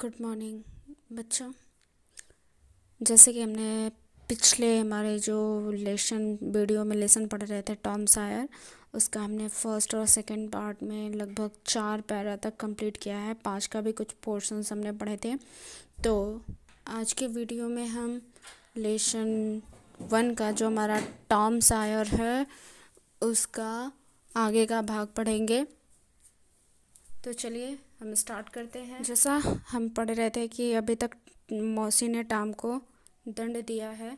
Good morning बच्चों जैसे कि हमने पिछले हमारे जो लेसन वीडियो में लेसन पढ़ रहे थे टॉम सायर उसका हमने फर्स्ट और सेकंड पार्ट में लगभग चार पैरा तक कंप्लीट किया है पांच का भी कुछ पोर्शंस हमने पढ़े थे तो आज के वीडियो में हम लेसन वन का जो हमारा टॉम सायर है उसका आगे का भाग पढ़ेंगे तो चलिए हम स्टार्ट करते हैं जैसा हम पढ़ रहे थे कि अभी तक मौसी ने टाम को दंड दिया है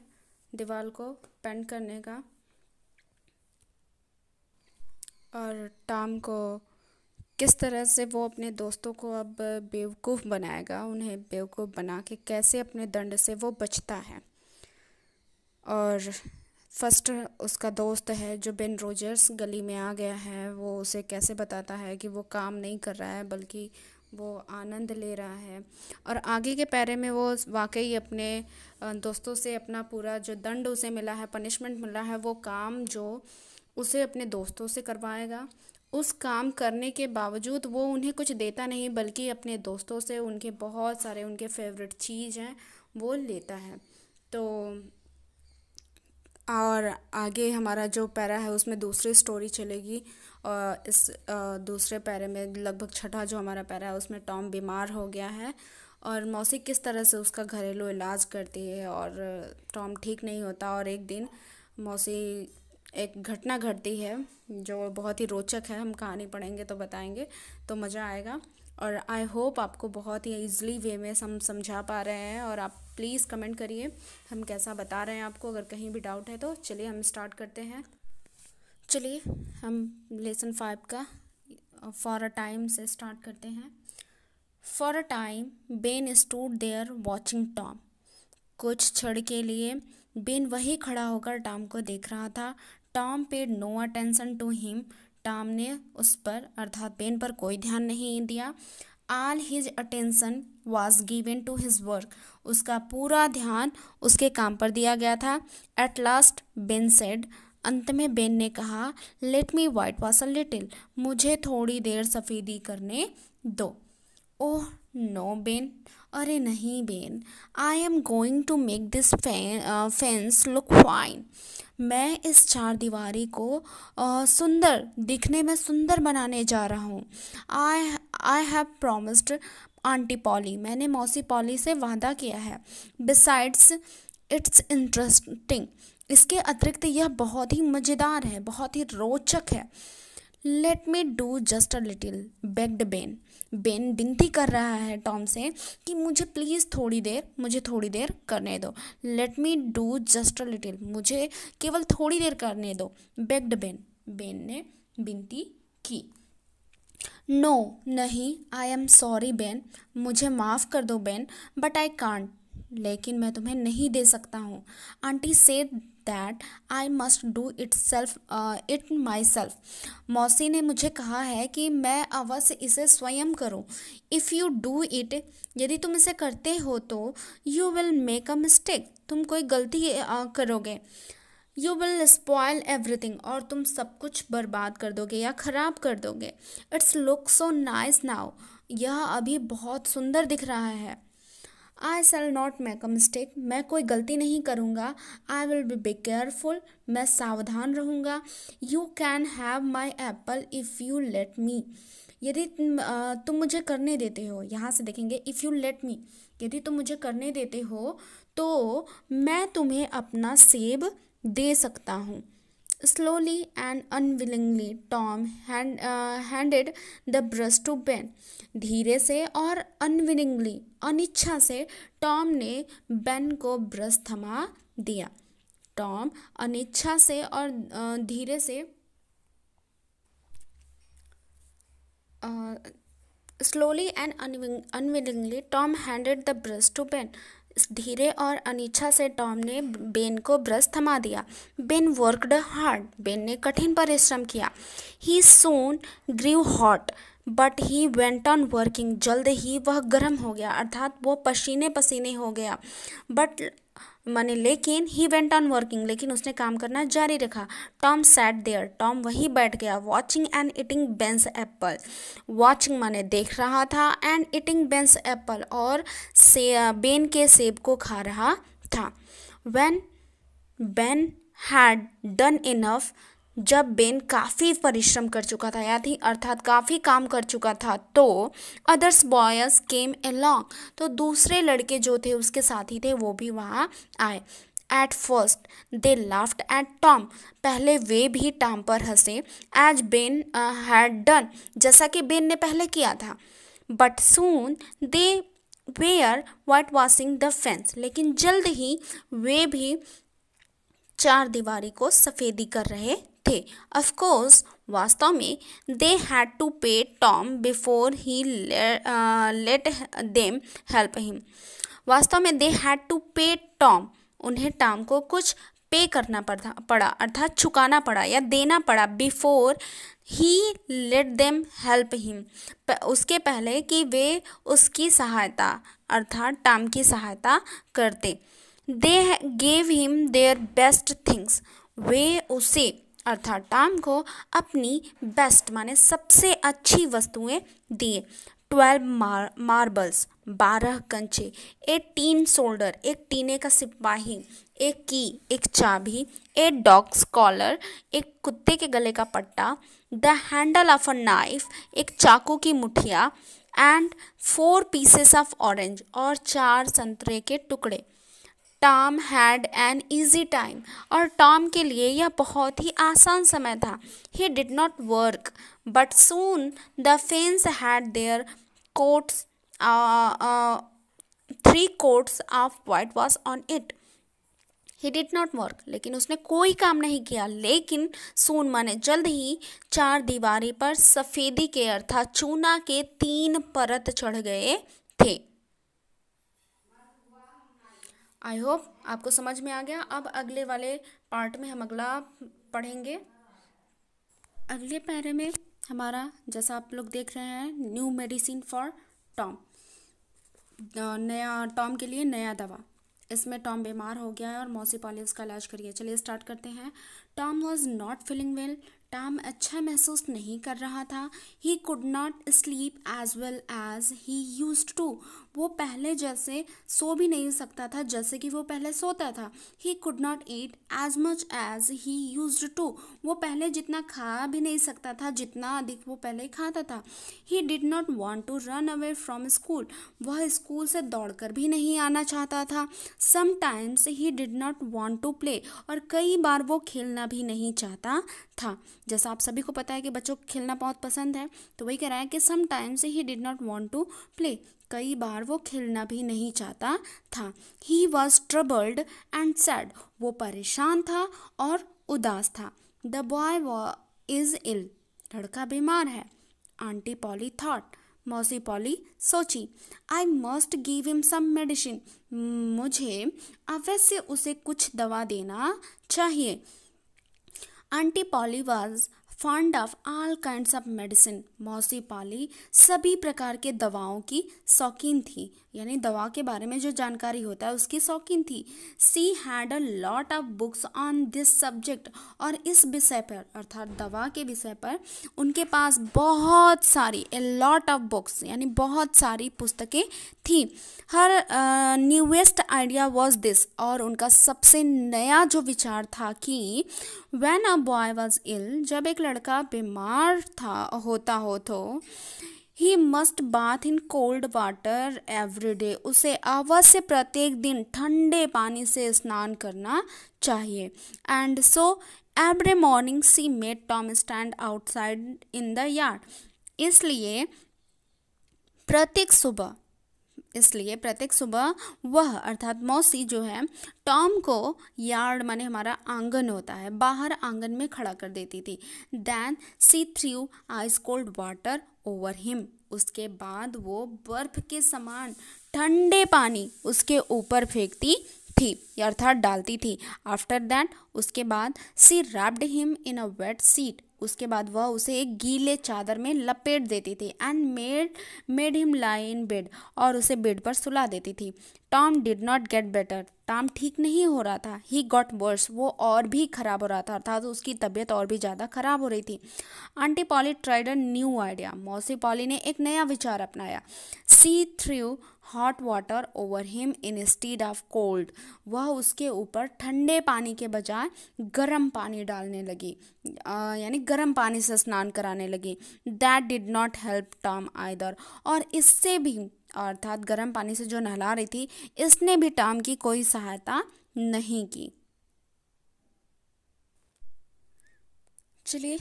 दीवार को पेंट करने का और टाम को किस तरह से वो अपने दोस्तों को अब बेवकूफ़ बनाएगा उन्हें बेवकूफ़ बना के कैसे अपने दंड से वो बचता है और फर्स्ट उसका दोस्त है जो बेन रोजर्स गली में आ गया है वो उसे कैसे बताता है कि वो काम नहीं कर रहा है बल्कि वो आनंद ले रहा है और आगे के पैरे में वो वाकई अपने दोस्तों से अपना पूरा जो दंड उसे मिला है पनिशमेंट मिला है वो काम जो उसे अपने दोस्तों से करवाएगा उस काम करने के बावजूद वो उन्हें कुछ देता नहीं बल्कि अपने दोस्तों से उनके बहुत सारे उनके फेवरेट चीज़ हैं वो लेता है तो और आगे हमारा जो पैरा है उसमें दूसरी स्टोरी चलेगी और इस दूसरे पैरे में लगभग छठा जो हमारा पैरा है उसमें टॉम बीमार हो गया है और मौसी किस तरह से उसका घरेलू इलाज करती है और टॉम ठीक नहीं होता और एक दिन मौसी एक घटना घटती है जो बहुत ही रोचक है हम कहानी पढ़ेंगे तो बताएंगे तो मज़ा आएगा और आई होप आपको बहुत ही ईजली वे में हम समझा पा रहे हैं और आप प्लीज़ कमेंट करिए हम कैसा बता रहे हैं आपको अगर कहीं भी डाउट है तो चलिए हम स्टार्ट करते हैं चलिए हम लेसन फाइव का फॉर अ टाइम से स्टार्ट करते हैं for a time Ben stood there watching Tom कुछ क्षण के लिए बेन वही खड़ा होकर टॉम को देख रहा था Tom paid no attention to him Tom ने उस पर अर्थात बेन पर कोई ध्यान नहीं दिया all his attention was given to his work उसका पूरा ध्यान उसके काम पर दिया गया था एट लास्ट बेन सेड अंत में बेन ने कहा let me whitewash a little मुझे थोड़ी देर सफ़ेदी करने दो ओह नो बेन अरे नहीं Ben I am going to make this fence look fine मैं इस चार दीवारी को सुंदर दिखने में सुंदर बनाने जा रहा हूँ I I have promised aunty Polly मैंने मौसी पॉली से वादा किया है बिसाइड्स इट्स इंटरेस्टिंग इसके अतिरिक्त यह बहुत ही मज़ेदार है बहुत ही रोचक है let me do just a little begged Ben Ben विनती कर रहा है टॉम से कि मुझे प्लीज़ थोड़ी देर मुझे थोड़ी देर करने दो let me do just a little मुझे केवल थोड़ी देर करने दो बेग्ड बेन बेन ने विनती की नो no, नहीं आई एम सॉरी बेन मुझे माफ़ कर दो बेन बट आई कांट लेकिन मैं तुम्हें नहीं दे सकता हूँ aunty said that I must do it self it myself मौसी ने मुझे कहा है कि मैं अवश्य इसे स्वयं करूँ इफ़ यू डू इट यदि तुम इसे करते हो तो you will make a mistake तुम कोई गलती uh, करोगे यू विल स्पॉयल एवरीथिंग और तुम सब कुछ बर्बाद कर दोगे या ख़राब कर दोगे it's look so nice now यह अभी बहुत सुंदर दिख रहा है I shall not make a mistake मैं कोई गलती नहीं करूँगा I will be be careful मैं सावधान रहूँगा you can have my apple if you let me यदि तुम मुझे करने देते हो यहाँ से देखेंगे इफ़ यू लेट मी यदि तुम मुझे करने देते हो तो मैं तुम्हें अपना सेब दे सकता हूँ Slowly and unwillingly, Tom hand, uh, handed the brush to Ben. धीरे से और unwillingly, अनिच्छा से टॉम ने बेन को ब्रश थमा दिया टॉम अनिच्छा से और धीरे से slowly and unwillingly Tom handed the brush to Ben धीरे और अनिच्छा से टॉम ने बेन को ब्रश थमा दिया बेन वर्कड हार्ड बेन ने कठिन परिश्रम किया he soon grew hot but he went on working जल्द ही वह गर्म हो गया अर्थात वो पसीने पसीने हो गया बट माने लेकिन ही वेंट ऑन वर्किंग लेकिन उसने काम करना जारी रखा टॉम सैट देयर टॉम वहीं बैठ गया watching and eating Ben's apple watching माने देख रहा था एंड ईटिंग बेंस एप्पल और से बेन के सेब को खा रहा था when Ben had done enough जब बेन काफ़ी परिश्रम कर चुका था यानी अर्थात काफ़ी काम कर चुका था तो अदर्स बॉयज केम एलॉन्ग तो दूसरे लड़के जो थे उसके साथी थे वो भी वहाँ आए at first they laughed at Tom पहले वे भी टॉम पर हंसे as Ben had uh, done जैसा कि बेन ने पहले किया था but soon they were whitewashing the fence लेकिन जल्द ही वे भी चार दीवारी को सफ़ेदी कर रहे थे अफकोर्स वास्तव में they had to pay Tom before he let them help him वास्तव में they had to pay Tom उन्हें टॉम को कुछ पे करना पड़ा पड़ा अर्थात चुकाना पड़ा या देना पड़ा before he let them help him उसके पहले कि वे उसकी सहायता अर्थात टॉम की सहायता करते they gave him their best things वे उसे अर्थात टॉम को अपनी बेस्ट माने सबसे अच्छी वस्तुएं दिए ट्वेल्व मार मार्बल्स बारह कंचे एटीन शोल्डर एक टीने का सिपाही एक की एक चाबी एक डॉग्स कॉलर एक कुत्ते के गले का पट्टा the handle of a knife एक चाकू की मुठिया and four pieces of orange और चार संतरे के टुकड़े Tom had an easy time और टॉम के लिए यह बहुत ही आसान समय था he did not work but soon the fence had their coats three coats of whitewash on it he did not work लेकिन उसने कोई काम नहीं किया लेकिन सून माने जल्द ही चार दीवारी पर सफ़ेदी के अर्थात चूना के तीन परत चढ़ गए थे आई होप आपको समझ में आ गया अब अगले वाले पार्ट में हम अगला पढ़ेंगे अगले पैरे में हमारा जैसा आप लोग देख रहे हैं न्यू मेडिसिन फॉर टॉम नया टॉम के लिए नया दवा इसमें टॉम बीमार हो गया है और मौसी पॉली उसका इलाज करिए चलिए स्टार्ट करते हैं Tom was not feeling well Tom अच्छा महसूस नहीं कर रहा था he could not sleep as well as he used to वो पहले जैसे सो भी नहीं सकता था जैसे कि वो पहले सोता था he could not eat as much as he used to वो पहले जितना खा भी नहीं सकता था जितना अधिक वो पहले खाता था he did not want to run away from school वह स्कूल से दौड़कर भी नहीं आना चाहता था sometimes he did not want to play और कई बार वो खेलना भी नहीं चाहता था जैसा आप सभी को पता है कि बच्चों को खेलना बहुत पसंद है तो वही कह रहा है कि sometimes he did not want to play कई बार वो खेलना भी नहीं चाहता था he was troubled and sad वो परेशान था और उदास था द बॉय इज इल लड़का बीमार है आंटी पॉली थॉट मौसी पॉली सोची I must give him some medicine मुझे अवश्य उसे कुछ दवा देना चाहिए aunty Polly was fond of all kind of medicine मौसी पाली सभी प्रकार के दवाओं की शौकीन थी यानी दवा के बारे में जो जानकारी होता है उसकी शौकीन थी she had a lot of books on this subject और इस विषय पर अर्थात दवा के विषय पर उनके पास बहुत सारी ए लॉट ऑफ बुक्स यानी बहुत सारी पुस्तकें थी her newest idea was this और उनका सबसे नया जो विचार था कि when a boy was ill जब एक लड़का बीमार था होता हो तो he must bath in cold water every day उसे अवश्य प्रत्येक दिन ठंडे पानी से स्नान करना चाहिए and so every morning she made Tom stand outside in the yard इसलिए प्रत्येक सुबह इसलिए प्रत्येक सुबह वह अर्थात मौसी जो है टॉम को यार्ड माने हमारा आंगन होता है बाहर आंगन में खड़ा कर देती थी then she threw ice cold water over him उसके बाद वो बर्फ के समान ठंडे पानी उसके ऊपर फेंकती थी अर्थात डालती थी आफ्टर दैट उसके बाद she wrapped him in a wet sheet उसके बाद वह उसे एक गीले चादर में लपेट देती थी and made made him lie in bed और उसे बेड पर सुला देती थी Tom did not get better Tom ठीक नहीं हो रहा था ही गॉट वर्स वो और भी खराब हो रहा था अर्थात तो उसकी तबीयत और भी ज़्यादा खराब हो रही थी aunty Polly tried a new idea मौसी पॉली ने एक नया विचार अपनाया she threw hot water over him instead of cold वह उसके ऊपर ठंडे पानी के बजाय गर्म पानी डालने लगी यानी गर्म पानी से स्नान कराने लगी that did not help Tom either और इससे भी अर्थात गर्म पानी से जो नहला रही थी इसने भी टॉम की कोई सहायता नहीं की चलिए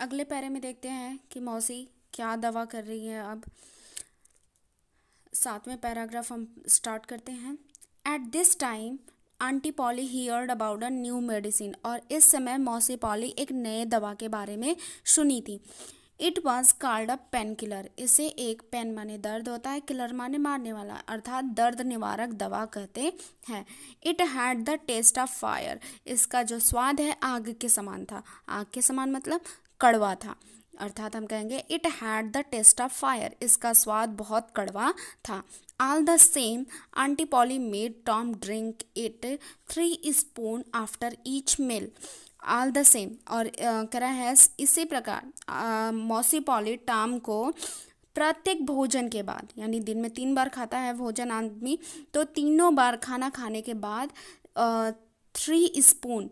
अगले पैरे में देखते हैं कि मौसी क्या दवा कर रही है अब सातवें पैराग्राफ हम स्टार्ट करते हैं at this time aunty Polly heard about a new medicine और इस समय मौसी पॉली एक नए दवा के बारे में सुनी थी it was called a painkiller इसे एक पेन माने दर्द होता है किलर माने मारने वाला अर्थात दर्द निवारक दवा कहते हैं it had the taste of fire इसका जो स्वाद है आग के समान था आग के समान मतलब कड़वा था अर्थात हम कहेंगे it had the taste of fire इसका स्वाद बहुत कड़वा था all the same aunty Polly made Tom drink it three spoon after each meal all the same और कह रहा है इसी प्रकार मौसी पॉली टॉम को प्रत्येक भोजन के बाद यानी दिन में तीन बार खाता है भोजन आदमी तो तीनों बार खाना खाने के बाद three 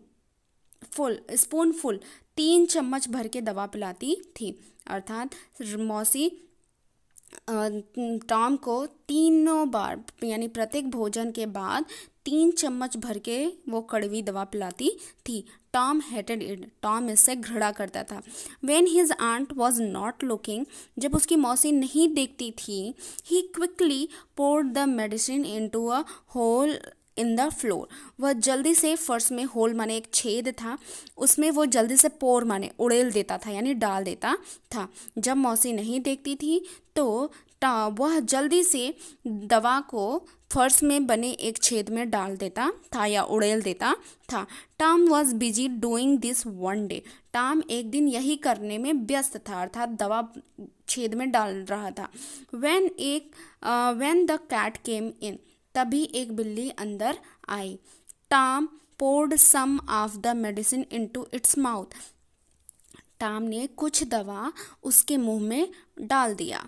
spoonful spoonful तीन चम्मच भर के दवा पिलाती थी अर्थात मौसी टॉम को तीनों बार यानी प्रत्येक भोजन के बाद तीन चम्मच भर के वो कड़वी दवा पिलाती थी टॉम हेटेड इट टॉम इससे घृणा करता था when his aunt was not looking जब उसकी मौसी नहीं देखती थी he quickly poured the medicine into a hole in the floor वह जल्दी से फर्श में होल माने एक छेद था उसमें वो जल्दी से पोर माने उड़ेल देता था यानी डाल देता था जब मौसी नहीं देखती थी तो वह जल्दी से दवा को फर्श में बने एक छेद में डाल देता था या उड़ेल देता था Tom was busy doing this one day Tom एक दिन यही करने में व्यस्त था अर्थात दवा छेद में डाल रहा था वैन एक when the cat came in तभी एक बिल्ली अंदर आई Tom poured some of the medicine into its mouth Tom ने कुछ दवा उसके मुंह में डाल दिया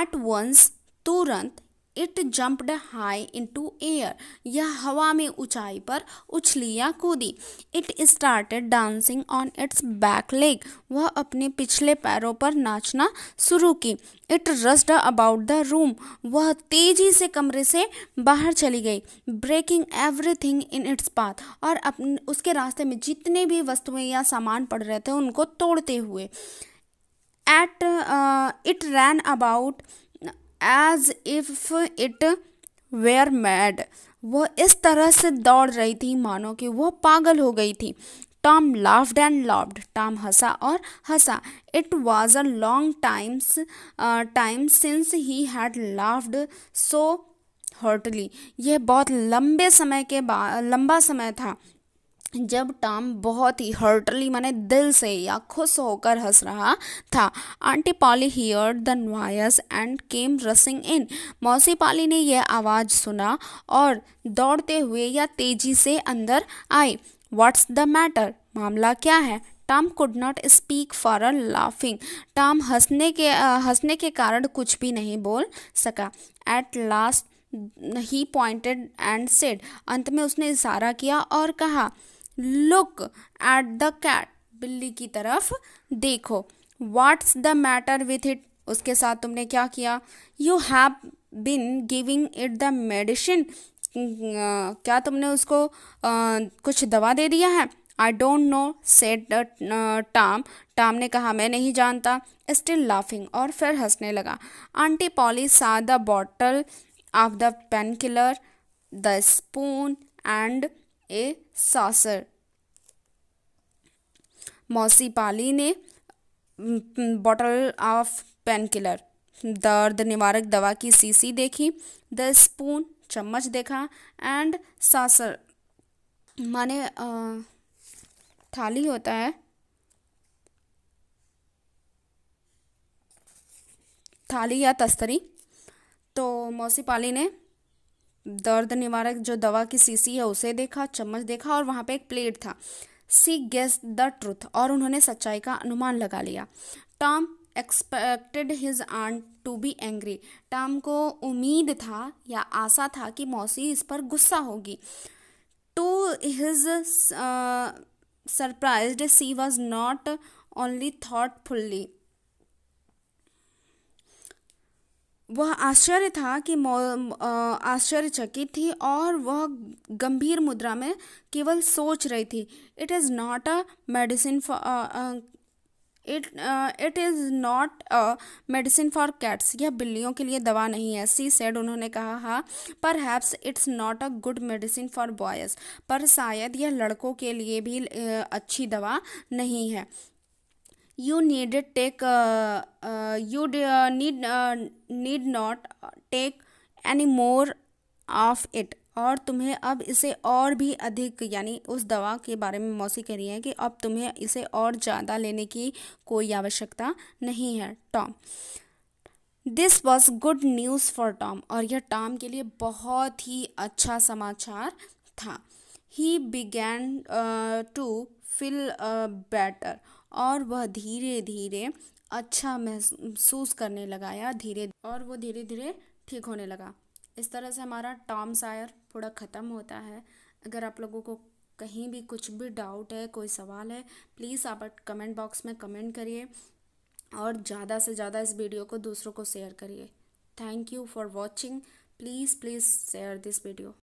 एट वंस तुरंत it jumped high to air यह हवा में ऊंचाई पर उछली या कूदी it started dancing on its back leg वह अपने पिछले पैरों पर नाचना शुरू की it rushed about the room वह तेजी से कमरे से बाहर चली गई breaking everything in its path और अपने उसके रास्ते में जितने भी वस्तुएं या सामान पड़ रहे थे उनको तोड़ते हुए at it ran about as if it were mad वह इस तरह से दौड़ रही थी मानो कि वह पागल हो गई थी Tom laughed and laughed Tom हंसा और हंसा it was a long times time since he had laughed so hotly यह बहुत लंबे समय के बाद लंबा समय था जब टॉम बहुत ही हर्टली माने दिल से या खुश होकर हंस रहा था aunty Polly hear the noise and came rushing in मौसी पॉली ने यह आवाज़ सुना और दौड़ते हुए या तेजी से अंदर आई व्हाट्स द मैटर मामला क्या है Tom could not speak for a laughing Tom हंसने के हंसने के कारण कुछ भी नहीं बोल सका at last he pointed and said अंत में उसने इशारा किया और कहा लुक एट द कैट बिल्ली की तरफ देखो what's the matter with it उसके साथ तुमने क्या किया you have been giving it the medicine क्या तुमने उसको uh, कुछ दवा दे दिया है आई डोंट नो सेट टाम टाम ने कहा मैं नहीं जानता स्टिल लाफिंग और फिर हंसने लगा aunty Polly saw the bottle of the painkiller the spoon and a saucer मौसी पाली ने बॉटल ऑफ पेन किलर दर्द निवारक दवा की सीसी देखी द स्पून चम्मच देखा एंड सासर माने थाली होता है थाली या तस्तरी तो मौसी पाली ने दर्द निवारक जो दवा की सीसी है उसे देखा चम्मच देखा और वहाँ पे एक प्लेट था सी गेस द ट्रूथ और उन्होंने सच्चाई का अनुमान लगा लिया Tom expected his aunt to be angry Tom को उम्मीद था या आशा था कि मौसी इस पर गुस्सा होगी to his surprise she was not only thoughtfully वह आश्चर्य था कि आश्चर्यचकित थी और वह गंभीर मुद्रा में केवल सोच रही थी it is not a medicine for it it is not a medicine for cats यह बिल्लियों के लिए दवा नहीं है सी सेड उन्होंने कहा हाँ perhaps it's not a good medicine for boys पर शायद यह लड़कों के लिए भी uh, अच्छी दवा नहीं है you need take you need need not take any more of it और तुम्हें अब इसे और भी अधिक यानी उस दवा के बारे में मौसी कह रही है कि अब तुम्हें इसे और ज़्यादा लेने की कोई आवश्यकता नहीं है Tom this was good news for Tom और यह टॉम के लिए बहुत ही अच्छा समाचार था he began to feel better और वह धीरे धीरे अच्छा महसूस करने लगा या धीरे और वो धीरे धीरे ठीक होने लगा इस तरह से हमारा टॉम सायर पूरा ख़त्म होता है अगर आप लोगों को कहीं भी कुछ भी डाउट है कोई सवाल है प्लीज़ आप कमेंट बॉक्स में कमेंट करिए और ज़्यादा से ज़्यादा इस वीडियो को दूसरों को शेयर करिए thank you for watching please please share this video